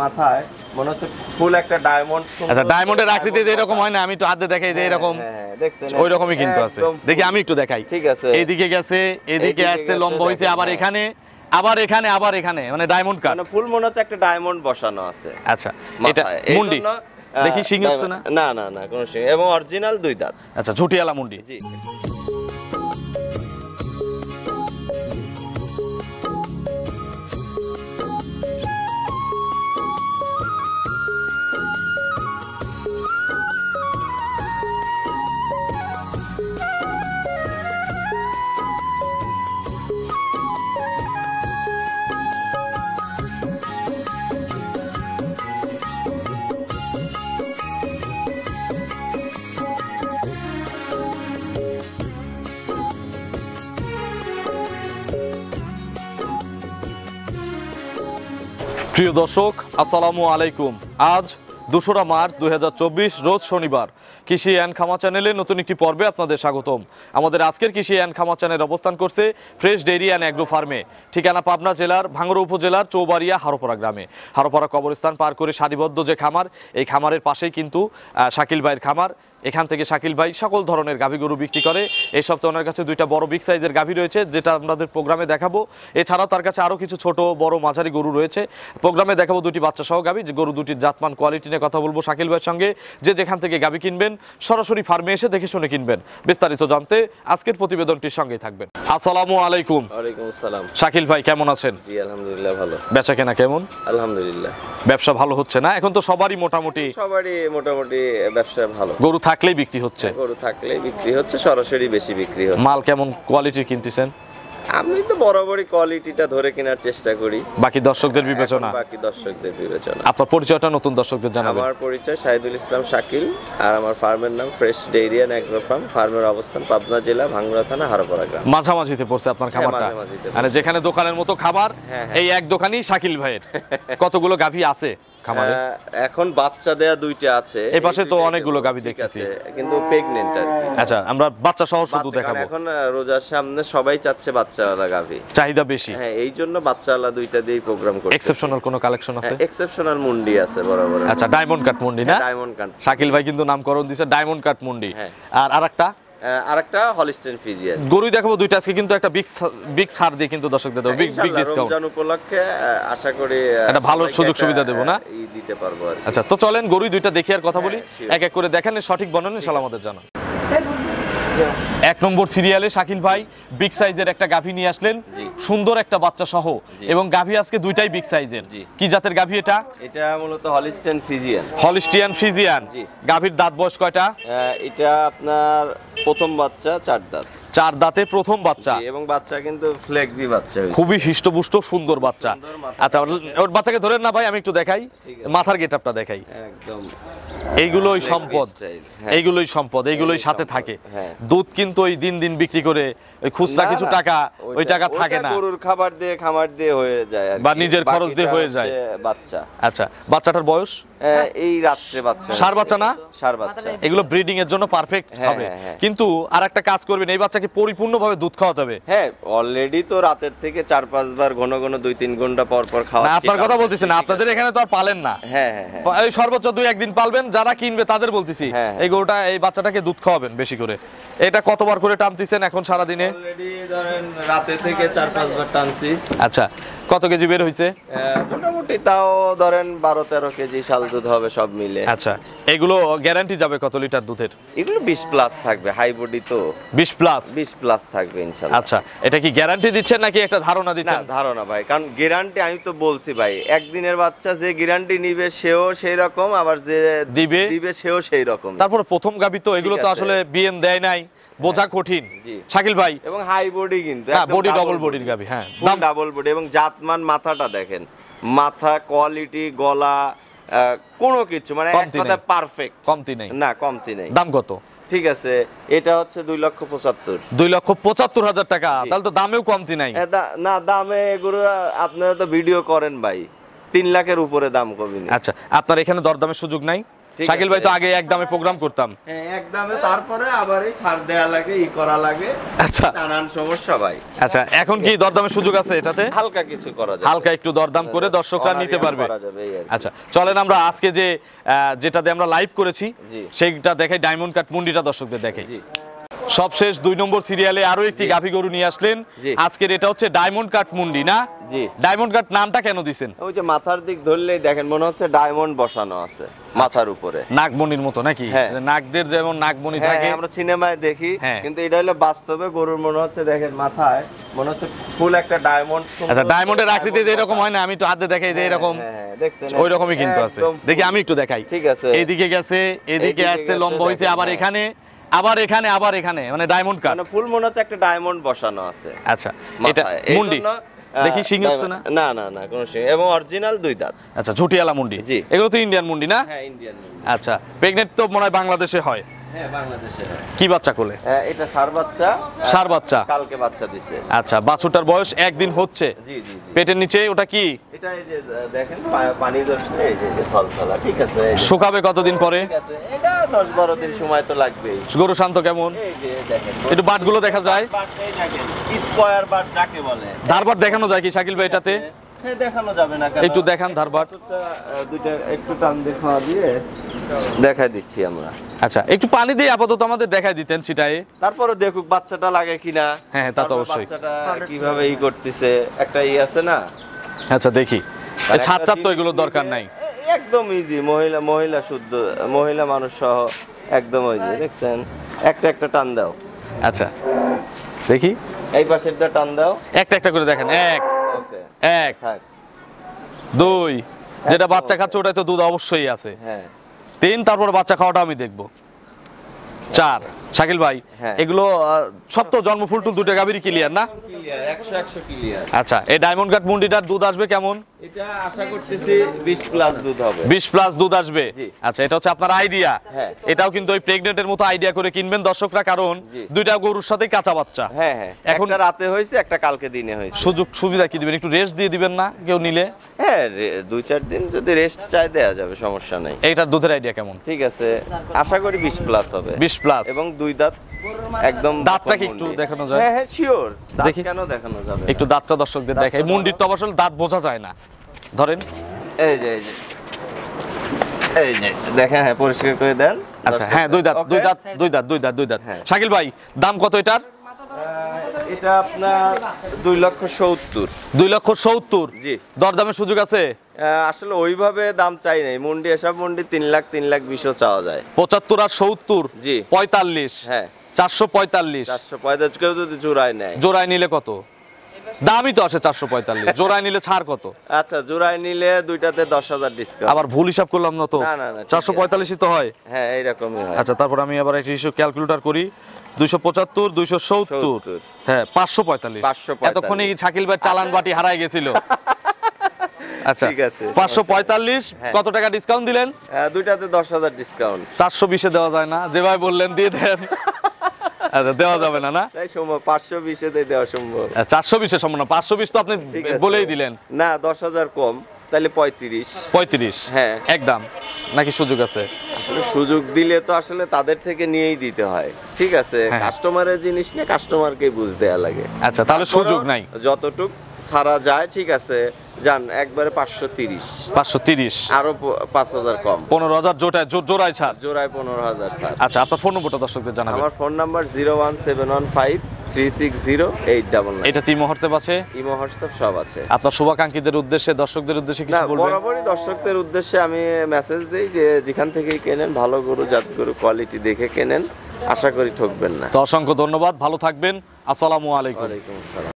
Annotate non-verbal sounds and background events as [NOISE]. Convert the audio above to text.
আচ্ছা, হ্যাঁ, হ্যাঁ, হ্যাঁ, লম্বা আবার এখানে আবার এখানে আবার এখানে মানে ডায়মন্ড মানে কাট ফুল মনে হচ্ছে একটা ডায়মন্ড বসানো আছে আচ্ছা মুন্ডি দেখি সিং না না না কোনো সিং এবং অরিজিনাল দুই দাঁত আচ্ছা ঝুটিয়ালা মুন্ডি জি প্রিয় দর্শক আসসালামু আলাইকুম আজ দোসরা মার্চ দু রোজ শনিবার কৃষি অ্যান্ড খামা চ্যানেলে নতুন একটি পর্বে আপনাদের স্বাগতম আমাদের আজকের কৃষি অ্যান্ড খামা চ্যানেল অবস্থান করছে ফ্রেশ ডেইরি অ্যান্ড অ্যাগ্রো ফার্মে ঠিকানা পাবনা জেলার ভাঙড়া উপজেলার চৌবাড়িয়া হারোপাড়া গ্রামে হারোপাড়া কবরস্থান পার করে সারিবদ্ধ যে খামার এই খামারের পাশেই কিন্তু শাকিল ভাইয়ের খামার এখান থেকে শাকিল ভাই সকল ধরনের গাভী গরু বিক্রি করে এই সপ্তাহে ওনার কাছে দুইটা বড় বিগ সাইজের গাভী রয়েছে যেটা আমাদের প্রোগ্রামে দেখাবো এছাড়া তার কাছে আরও কিছু ছোট বড় মাঝারি গরু রয়েছে প্রোগ্রামে দেখাবো দুটি বাচ্চা সহ গাভী যে গরু দুটির জাতমান কোয়ালিটি নিয়ে কথা বলবো শাকিল ভাইয়ের সঙ্গে যে যেখান থেকে গাভী কিনবেন সরাসরি ফার্মে এসে দেখে শুনে কিনবেন বিস্তারিত জানতে আজকের প্রতিবেদনটির সঙ্গেই থাকবেন আসসালামু আলাইকুম শাকিল ভাই কেমন আছেন জি আলহামদুলিল্লাহ ভালো বেচা কেনা কেমন আলহামদুলিল্লাহ ব্যবসা ভালো হচ্ছে না এখন তো সবারই মোটামুটি সবারই মোটামুটি ব্যবসা ভালো গরু থাকলেই বিক্রি হচ্ছে গরু থাকলেই বিক্রি হচ্ছে সরাসরি বেশি বিক্রি হচ্ছে মাল কেমন কোয়ালিটির কিনতেছেন আমি তো বরাবরই কোয়ালিটিটা ধরে কেনার চেষ্টা করি বাকি দর্শকদের বিবেচনা বাকি দর্শকদের বিবেচনা আপনার পরিচয়টা নতুন দর্শকদের জানাবেন আমার পরিচয় সাইদুল ইসলাম শাকিল আর আমার ফার্মের নাম ফ্রেশ ডেইরিয়ান অ্যাগ্রো ফার্ম ফার্মের অবস্থান পাবনা জেলা ভাঙ্গুরা থানা হারপাড়া গ্রাম মাঝামাঝিতে পড়ছে আপনার হ্যাঁ, খাবারটা মানে যেখানে দোকানের মতো খাবার হ্যাঁ, হ্যাঁ। এই এক দোকানই শাকিল ভাইয়ের [LAUGHS] কতগুলো গাভী আছে খামারে এখন বাচ্চা দেয়া দুইটা আছে এই পাশে তো অনেকগুলো দেখতেছি কিন্তু প্রেগন্যান্ট আর আচ্ছা আমরা বাচ্চা সহ শুধু দেখাবো এখন রোজার সামনে সবাই চাচ্ছে বাচ্চাওয়ালা গাভী চাহিদা বেশি হ্যাঁ এই জন্য বাচ্চাওয়ালা দুইটা দিয়ে প্রোগ্রাম এক্সেপশনাল কোনো কালেকশন আছে এক্সেপশনাল হ্যাঁ, মুন্ডি আছে বরাবর আচ্ছা ডায়মন্ড কাট মুন্ডি না ডায়মন্ড হ্যাঁ, কাট শাকিল ভাই কিন্তু নামকরণ দিয়েছে ডায়মন্ড কাট মুন্ডি হ্যাঁ। আর আরেকটা আরেকটা হলিস্টেন ফিজিয়ান গরুই দেখাবো দুইটা আজকে কিন্তু একটা বিগ বিগ ছাড় দিয়ে কিন্তু দর্শকদের দেবো বিগ বিগ ডিসকাউন্ট রমজান উপলক্ষে আশা করি একটা ভালো সুযোগ সুবিধা দেবো না দিতে পারবো আচ্ছা তো চলেন গরুই দুইটা দেখি আর কথা হ্যাঁ, বলি এক এক করে দেখেন সঠিক বর্ণনা ইনশাআল্লাহ আমাদের জানান এক নম্বর সিরিয়ালে শাকিল ভাই বিগ সাইজের একটা গাভী নিয়ে আসলেন সুন্দর একটা বাচ্চা সহ এবং গাভী আজকে দুইটাই বিগ সাইজের কি জাতের গাভী এটা এটা মূলত হলিস্টিয়ান ফিজিয়ান হলিস্টিয়ান ফিজিয়ান গাভীর দাঁত বয়স কয়টা এটা আপনার প্রথম বাচ্চা চার দাঁত চার দাঁতে প্রথম বাচ্চা এবং বাচ্চা কিন্তু ফ্লেগবি বাচ্চা খুবই হৃষ্টপুষ্ট সুন্দর বাচ্চা আচ্ছা ওর বাচ্চাকে ধরেন না ভাই আমি একটু দেখাই মাথার গেটআপটা দেখাই একদম এইগুলোই সম্পদ হ্যাঁ। এইগুলোই সম্পদ এইগুলোই সাথে থাকে হ্যাঁ। দুধ কিন্তু ওই দিন দিন বিক্রি করে খুচরা কিছু টাকা ওই টাকা থাকে না গরুর খাবার দিয়ে খামার দিয়ে হয়ে যায় বা নিজের খরচ দিয়ে হয়ে যায় বাচ্চা আচ্ছা বাচ্চাটার বয়স এই রাত্রে বাচ্চা সার বাচ্চা না সার বাচ্চা এগুলো ব্রিডিং এর জন্য পারফেক্ট হ্যাঁ, হবে কিন্তু আর একটা কাজ করবেন এই বাচ্চাকে পরিপূর্ণভাবে দুধ খাওয়াতে হবে হ্যাঁ অলরেডি তো রাতের থেকে চার পাঁচ বার ঘন ঘন দুই তিন ঘন্টা পর পর খাওয়া আপনার কথা বলতেছেন আপনাদের এখানে তো আর পালেন না হ্যাঁ হ্যাঁ সর্বোচ্চ দুই একদিন পালবেন যারা কিনবে তাদের বলতেছি এই গরুটা এই বাচ্চাটাকে দুধ খাওয়াবেন বেশি করে এটা কতবার করে টানতেছেন এখন সারা দিনে রাতে থেকে চার পাঁচবার টানছি আচ্ছা কত কেজি বের হয়েছে মোটামুটি তাও ধরেন বারো তেরো কেজি শাল দুধ হবে সব মিলে আচ্ছা এগুলো গ্যারান্টি যাবে কত লিটার দুধের এগুলো বিশ প্লাস থাকবে হাই বডি তো বিশ প্লাস বিশ প্লাস থাকবে ইনশাল আচ্ছা এটা কি গ্যারান্টি দিচ্ছেন নাকি একটা ধারণা দিচ্ছেন ধারণা ভাই কারণ গ্যারান্টি আমি তো বলছি ভাই একদিনের বাচ্চা যে গ্যারান্টি নিবে সেও সেই রকম আবার যে দিবে দিবে সেও সেই রকম তারপর প্রথম গাবি তো এগুলো তো আসলে বিএন দেয় নাই হ্যাঁ। বোঝা কঠিন শাকিল ভাই এবং হাই বডি কিন্তু হ্যাঁ বডি ডাবল বডির গাবি হ্যাঁ ডাবল বডি এবং জাতমান মাথাটা দেখেন মাথা কোয়ালিটি গলা কোনো কিছু মানে এক পারফেক্ট কমতি নেই না কমতি নেই দাম কত ঠিক আছে এটা হচ্ছে দুই লক্ষ পঁচাত্তর দুই লক্ষ পঁচাত্তর হাজার টাকা তাহলে তো দামেও কমতি নাই না দামে এগুলো আপনারা তো ভিডিও করেন ভাই তিন লাখের উপরে দাম কমিনি আচ্ছা আপনার এখানে দরদামের সুযোগ নাই শাকিল ভাই তো আগে এক দামে প্রোগ্রাম করতাম হ্যাঁ, এক দামে তারপরে আবার এই ছাড় দেয়া লাগে ই করা লাগে আচ্ছা নানান সমস্যা ভাই আচ্ছা এখন কি দরদামে সুযোগ আছে এটাতে হালকা কিছু করা যাবে হালকা একটু দরদাম করে হ্যাঁ, দর্শকরা নিতে পারবে আচ্ছা চলেন আমরা আজকে যে যেটা দিয়ে আমরা লাইভ করেছি সেইটা দেখাই ডায়মন্ড কাট মুন্ডিটা দর্শকদের দেখাই জি সবশেষ দুই নম্বর সিরিয়ালে আরো একটি গাভি গরু নিয়ে আসলেন আজকের এটা হচ্ছে ডায়মন্ড কাট মুন্ডি না জি ডায়মন্ড কাট নামটা কেন দিছেন ওই যে মাথার দিক ধরলেই দেখেন মনে হচ্ছে ডায়মন্ড বসানো আছে মাথার উপরে নাগমণির মতো নাকি হ্যাঁ। নাগদের যেমন নাগমণি হ্যাঁ, থাকে হ্যাঁ, আমরা সিনেমায় দেখি কিন্তু এটা হলো বাস্তবে গরুর মনে হচ্ছে দেখেন মাথায় মনে হচ্ছে ফুল একটা ডায়মন্ড আচ্ছা ডায়মন্ডের আকৃতি যে এরকম হয় না আমি তো আদে দেখাই যে এরকম দেখছেন ওই রকমই কিন্তু আছে দেখি আমি একটু দেখাই ঠিক আছে এইদিকে গেছে এদিকে আসছে লম্বা হইছে আবার এখানে আবার এখানে আবার এখানে মানে ডায়মন্ড কাট মানে ফুল মনে হচ্ছে একটা ডায়মন্ড বসানো আছে আচ্ছা এটা মুন্ডি দেখি সিং আছে না না না না কোনো সিং এবং অরিজিনাল দুই দাঁত আচ্ছা ঝুটিয়ালা মুন্ডি জি এগুলো তো ইন্ডিয়ান মুন্ডি না হ্যাঁ ইন্ডিয়ান আচ্ছা প্রেগনেন্ট তো মনে হয় বাংলাদেশে হয় হ্যাঁ, কি বাচ্চা কোলে এটা সার বাচ্চা সার বাচ্চা কালকে বাচ্চা দিছে আচ্ছা বাছুটার বয়স একদিন হচ্ছে পেটের নিচে ওটা কি এটা এই যে দেখেন পানি এই যে ঠিক আছে শুকাবে কতদিন পরে গরু শান্ত কেমন একটু বাটগুলো দেখা যায় দেখানো যায় কি হ্যাঁ, একটু দেখান ধারবাট দুইটা একটু টান দিয়ে দেখাই দিচ্ছি আমরা আচ্ছা একটু পানি দিয়ে আপাতত আমাদের দেখাই দিতেন সেটাই তারপরে দেখুক বাচ্চাটা লাগে কিনা হ্যাঁ, হ্যাঁ তা তো অবশ্যই কিভাবে ই করতেছে একটা ই আছে না আচ্ছা দেখি ছাদ ছাদ তো এগুলো দরকার নাই একদম ইজি মহিলা মহিলা শুদ্ধ মহিলা মানুষ সহ একদম ওই দেখছেন একটা একটা টান দাও আচ্ছা দেখি এই পাশেরটা টান দাও একটা একটা করে দেখেন এক এক দুই যেটা বাচ্চা খাচ্ছে ওটাই তো দুধ অবশ্যই আছে হ্যাঁ তিন তারপর বাচ্চা খাওয়াটা আমি দেখব চার শাকিল ভাই হ্যাঁ। এগুলো সব তো জন্ম ফুল টুল দুটো গাভীর ক্লিয়ার না আচ্ছা এই ডায়মন্ড কাট মুন্ডিটার দুধ আসবে কেমন আচ্ছা, হ্যাঁ। গরুর কাঁচা বাচ্চা হ্যাঁ, হ্যাঁ। রাতে হয়েছে একটা কালকে দিনে সুযোগ সুবিধা একটু রেস্ট দিয়ে দিবেন না কেউ নিলে হ্যাঁ দুই চার দিন যদি রেস্ট যাবে সমস্যা এইটার দুধের আইডিয়া কেমন ঠিক আছে আশা করি বিশ প্লাস হবে বিশ প্লাস এবং দুই দাঁত একদম দাঁতটা একটু দেখানো যায় হ্যাঁ হ্যাঁ শিওর দেখি কেন দেখানো যাবে একটু দাঁতটা দর্শকদের দেখাই মুন্ডির তো আসলে দাঁত বোঝা যায় না ধরেন এই যে এই যে হ্যাঁ, শাকিল ভাই দাম কত এটার এটা আপনার দুই লক্ষ সত্তর দুই লক্ষ সত্তর জি দরদামের সুযোগ আছে আসলে ওইভাবে দাম চাই নাই মন্ডি এসব মন্ডি তিন লাখ তিন লাখ বিশও চাওয়া যায় পঁচাত্তর আর সত্তর জি পঁয়তাল্লিশ হ্যাঁ চারশো পঁয়তাল্লিশ চারশো পঁয়তাল্লিশ কেউ যদি জোড়ায় নেয় জোড়ায় নিলে কত দামই তো চারশো পঁয়তাল্লিশ জোড়ায় নিলে ছাড় কত আচ্ছা জোড়ায় নিলে দুইটাতে দশ হাজার ডিসকাউন্ট আবার ভুল হিসাব করলাম না তো চারশো পঁয়তাল্লিশই তো হয় হ্যাঁ এইরকমই আচ্ছা তারপর আমি আবার একটি হিসেব ক্যালকুলেটার করি দুইশো পঁচাত্তর দুইশো সত্তর হ্যাঁ পাঁচশো পঁয়তাল্লিশ পাঁচশো এতক্ষণে ছাকিল চালান বাটি হারাই গেছিল [LAUGHS] আচ্ছা, হ্যাঁ। কত টাকা দিলেন দুইটাতে দেওয়া যায় না বললেন আচ্ছা, দেওয়া যাবে না সম্ভব তো বলেই দিলেন না কম হ্যাঁ একদম নাকি সুযোগ আছে সুযোগ দিলে তো আসলে তাদের থেকে নিয়েই দিতে হয় ঠিক আছে কাস্টমারের হ্যাঁ। জিনিস নিয়ে কাস্টমারকে বুঝ দেওয়া লাগে আচ্ছা তাহলে সুযোগ নাই যতটুক সারা যায় ঠিক আছে যান একবারে পাঁচশো তিরিশ পাঁচশো তিরিশ আরো পাঁচ হাজার কম পনেরো হাজার জোটায় জোড়ায় ছাড় জোড়ায় পনেরো হাজার ছাড় আচ্ছা আপনার ফোন নম্বরটা দর্শকদের জানাবেন আমার phone number zero one seven one five three six zero eight double এটা ইমো আছে ইমো হোয়াটসঅ্যাপ সব আছে আপনার শুভাকাঙ্ক্ষীদের উদ্দেশ্যে দর্শকদের উদ্দেশ্যে কিছু বলবেন বরাবরই দর্শকদের উদ্দেশ্যে আমি মেসেজ দিই যে যেখান থেকেই কেনেন ভালো গরু জাত গরু কোয়ালিটি দেখে কেনেন আশা করি ঠকবেন না তো অসংখ্য ধন্যবাদ ভালো থাকবেন আসসালামু আলাইকুম আলাইকুম আসসালাম